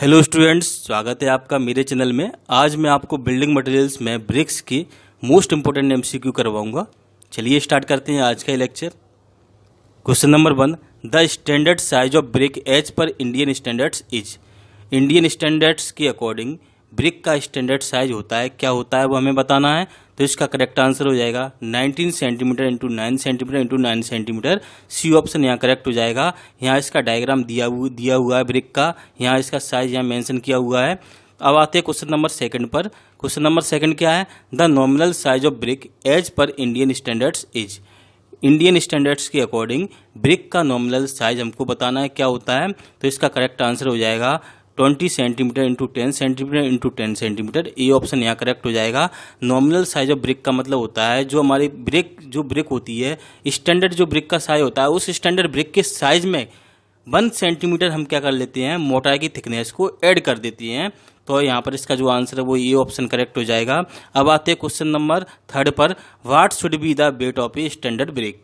hello students स्वागत है आपका मेरे चैनल में आज मैं आपको बिल्डिंग मटेरियल्स में ब्रिक्स की most important M C Q करवाऊंगा चलिए स्टार्ट करते हैं आज का ये lecture question number one the standard size of brick as per Indian standards is Indian standards के अकॉर्डिंग ब्रिक का स्टैंडर्ड साइज होता है क्या होता है वो हमें बताना है तो इसका करेक्ट आंसर हो जाएगा 19 centimetre into nine centimetre into nine centimetre C option यहाँ करेक्ट हो जाएगा यहाँ इसका डायग्राम दिया हुआ दिया हुआ है ब्रिक का यहाँ इसका साइज यहाँ मेंशन किया हुआ है अब आते हैं क्वेश्चन नंबर सेकंड पर क्वेश्चन नंबर सेकंड क्या है the nominal size of brick as per Indian standards is Indian standards के अकॉर्डिंग ब्रिक का नॉमिनल साइज हमको बताना है क्या होता है तो इसका करेक्ट आंसर हो जाएगा twenty centimetre into ten centimetre into ten centimetre ये ऑप्शन यहाँ करेक्ट हो जाएगा नॉमिनल साइज ऑफ ब्रिक का मतलब होता है जो हमारी ब्रिक जो ब्रिक होती है स्टैंडर्ड जो ब्रिक का साइज होता है उस स्टैंडर्ड ब्रिक के साइज में वन सेंटीमीटर हम क्या कर लेते हैं मोटाई की थिकनेस को ऐड कर देती हैं तो यहाँ पर इसका जो आंसर है वो ये ऑप्शन करेक्ट हो जाएगा अब आते हैं क्वेश्चन नंबर थर्ड पर what should be the weight of a standard break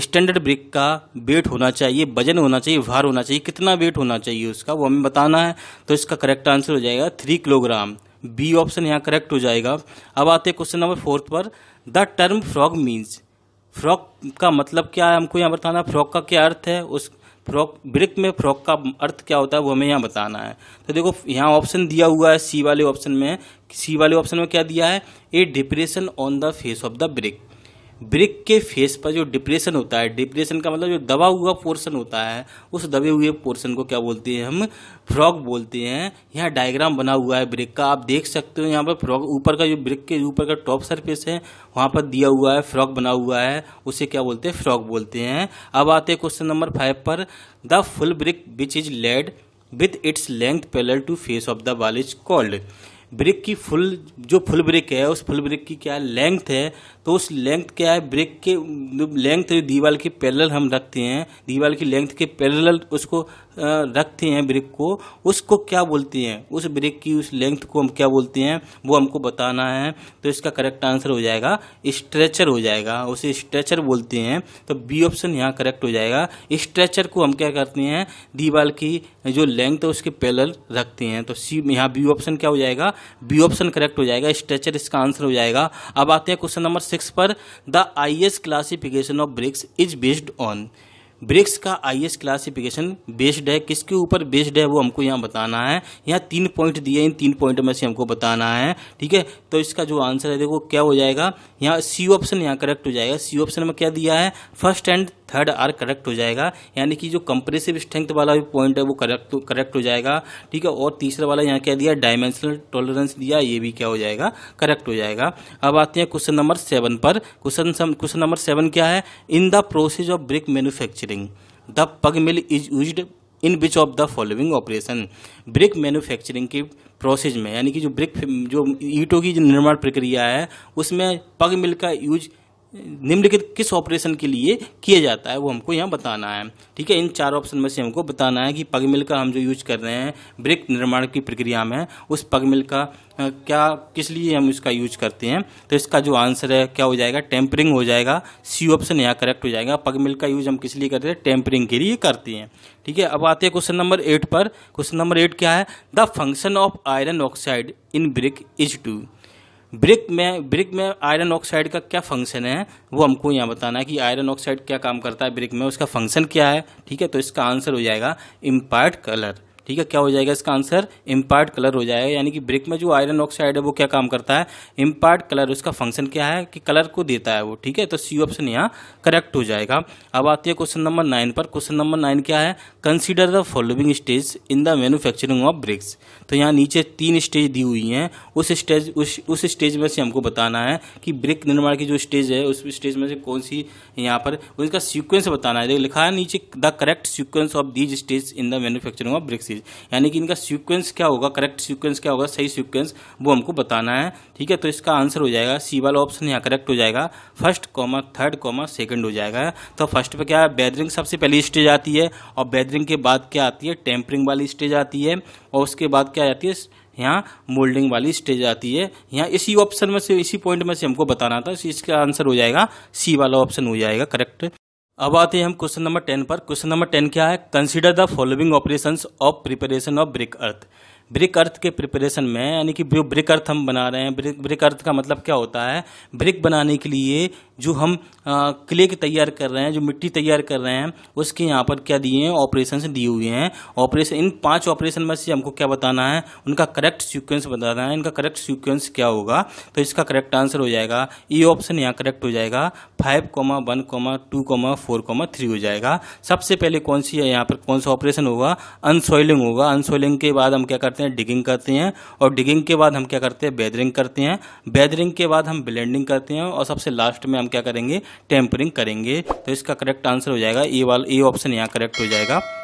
standard brick का वेट होना चाहिए वजन होना चाहिए भार होना चाहिए कितना वेट होना चाहिए उसका वो हमें बताना है तो इसका करेक्ट आंसर हो जाएगा थ्री किलोग्राम बी ऑप्शन यहाँ करेक्ट हो जाएगा अब आते हैं क्वेश्चन नंबर फोर्थ पर the term frog means frock का मतलब क्या है हमको यहाँ बताना फ्रॉक का क्या अर्थ है उस फ्रॉक ब्रिक में फ्रॉक का अर्थ क्या होता है वो हमें यहाँ बताना है तो देखो यहाँ ऑप्शन दिया हुआ है सी वाले ऑप्शन में सी वाले ऑप्शन में क्या दिया है a depression on the face of the brick brick के फेस पर जो डिप्रेशन होता है डिप्रेशन का मतलब जो दबा हुआ पोर्शन होता है उस दबे हुए पोर्शन को क्या बोलते हैं हम फ्रॉग बोलते हैं यहाँ डायग्राम बना हुआ है ब्रिक का आप देख सकते हो यहाँ पर फ्रॉग ऊपर का जो ब्रिक के ऊपर का टॉप सरफेस है वहाँ पर दिया हुआ है फ्रॉग बना हुआ है उसे क्या बोलते हैं फ्रॉग बोलते हैं अब आते हैं क्वेश्चन नंबर फाइव पर the full brick which is laid with its length parallel to face of the wall is called brick की फुल जो फुल ब्रिक है उस फुल ब्रिक की क्या लेंथ है तो उस लेंथ क्या है ब्रेक के लेंथ दीवार के पैरेलल हम रखते हैं दीवार की लेंथ के पैरेलल उसको रखते हैं ब्रेक को उसको क्या बोलते हैं उस ब्रेक की उस लेंथ को हम क्या बोलते हैं वो हमको बताना है तो इसका करेक्ट आंसर हो जाएगा स्ट्रेचर हो जाएगा उसे स्ट्रेचर बोलते हैं तो बी ऑप्शन यहाँ करेक्ट हो जाएगा स्ट्रेचर को हम क्या करते हैं दीवार की जो लेंथ है उसके पैरेलल रखते हैं तो सी यहाँ बी ऑप्शन क्या हो जाएगा बी ऑप्शन करेक्ट हो जाएगा स्ट्रेचर इसका आंसर हो जाएगा अब आते हैं क्वेश्चन नंबर सिक्स पर the I S classification of bricks is based on bricks का आई एस क्लासिफिकेशन बेस्ड है किसके ऊपर बेस्ड है वो हमको यहाँ बताना है यहाँ तीन पॉइंट दिए इन तीन पॉइंट में से हमको बताना है ठीक है तो इसका जो आंसर है देखो क्या हो जाएगा यहाँ सी ऑप्शन यहाँ करेक्ट हो जाएगा सी ऑप्शन में क्या दिया है first and third are correct हो जाएगा यानी कि जो कंप्रेसिव स्ट्रेंथ वाला भी पॉइंट है वो करेक्ट करेक्ट हो जाएगा ठीक है और तीसरा वाला यहाँ क्या दिया डायमेंशनल टॉलरेंस दिया ये भी क्या हो जाएगा करेक्ट हो जाएगा अब आते हैं क्वेश्चन नंबर सेवन पर क्वेश्चन क्वेश्चन नंबर सेवन क्या है in the process of brick manufacturing the pug mill is use in which of the following operation brick manufacturing की प्रोसेस में यानी कि जो ब्रिक जो ईटों की जो निर्माण प्रक्रिया है उसमें पग मिल का यूज निम्नलिखित किस ऑपरेशन के लिए किया जाता है वो हमको यहाँ बताना है ठीक है इन चार ऑप्शन में से हमको बताना है कि पगमिल का हम जो यूज कर रहे हैं ब्रिक निर्माण की प्रक्रिया में उस पगमिल का क्या किस लिए हम इसका यूज करते हैं तो इसका जो आंसर है क्या हो जाएगा टेम्परिंग हो जाएगा सी ऑप्शन यहाँ करेक्ट हो जाएगा पगमिल का यूज हम किस लिए करते हैं टेम्परिंग के लिए करते हैं ठीक है अब आते हैं क्वेश्चन नंबर एट पर क्वेश्चन नंबर एट क्या है the function of iron oxide in brick is to brick में ब्रिक में आयरन ऑक्साइड का क्या फंक्शन है वो हमको यहाँ बताना है कि आयरन ऑक्साइड क्या काम करता है ब्रिक में उसका फंक्शन क्या है ठीक है तो इसका आंसर हो जाएगा इम्पायर्ड कलर ठीक है क्या हो जाएगा इसका आंसर इम्पार्ट कलर हो जाएगा यानी कि ब्रिक में जो आयरन ऑक्साइड है वो क्या काम करता है इम्पार्ट कलर उसका फंक्शन क्या है कि कलर को देता है वो ठीक है तो सी ऑप्शन यहाँ करेक्ट हो जाएगा अब आती है क्वेश्चन नंबर नाइन पर क्वेश्चन नंबर नाइन क्या है consider the following stage in the manufacturing of bricks तो यहाँ नीचे तीन स्टेज दी हुई हैं उस स्टेज उस उस स्टेज में से हमको बताना है कि ब्रिक निर्माण की जो स्टेज है उस स्टेज में से कौन सी यहाँ पर उसका सीक्वेंस बताना है लिखा है नीचे the correct sequence of these stage in the manufacturing of bricks series यानी कि इनका सीक्वेंस क्या होगा करेक्ट सीक्वेंस क्या होगा सही सीक्वेंस वो हमको बताना है ठीक है तो इसका आंसर हो जाएगा सी वाला ऑप्शन यहाँ करेक्ट हो जाएगा first comma third comma second हो जाएगा तो फर्स्ट पर क्या है बैदरिंग सबसे पहली स्टेज आती है और बैदरिंग के बाद क्या आती है टेम्परिंग वाली स्टेज आती है और उसके बाद क्या आती है यहाँ मोल्डिंग वाली स्टेज आती है यहाँ इसी ऑप्शन में से इसी पॉइंट में से हमको बताना था तो इसका आंसर हो जाएगा सी वाला ऑप्शन हो जाएगा करेक्ट अब आते हैं हम क्वेश्चन नंबर टेन पर क्वेश्चन नंबर टेन क्या है consider the following operations of preparation of brick earth brick earth के प्रिपरेशन में यानी कि जो ब्रिक अर्थ हम बना रहे हैं ब्रिक ब्रिक अर्थ का मतलब क्या होता है ब्रिक बनाने के लिए जो हम क्ले के तैयार कर रहे हैं जो मिट्टी तैयार कर रहे हैं उसके यहाँ पर क्या दिए हैं ऑपरेशन दिए हुए हैं ऑपरेशन इन पाँच ऑपरेशन में से हमको क्या बताना है उनका करेक्ट सीक्वेंस बताना है इनका करेक्ट सीक्वेंस क्या होगा तो इसका करेक्ट आंसर हो जाएगा ई e ऑप्शन यहाँ करेक्ट हो जाएगा five comma one comma two comma four comma three हो जाएगा सबसे पहले कौन सी है यहाँ पर कौन सा ऑपरेशन होगा अनसोइलिंग होगा अनसोइलिंग के बाद हम क्या कर करते हैं डिगिंग करते हैं और डिगिंग के बाद हम क्या करते हैं बेदरिंग करते हैं बेदरिंग के बाद हम ब्लेंडिंग करते हैं और सबसे लास्ट में हम क्या करेंगे टेम्परिंग करेंगे तो इसका करेक्ट आंसर हो जाएगा ई वाल ई ऑप्शन यहाँ करेक्ट हो जाएगा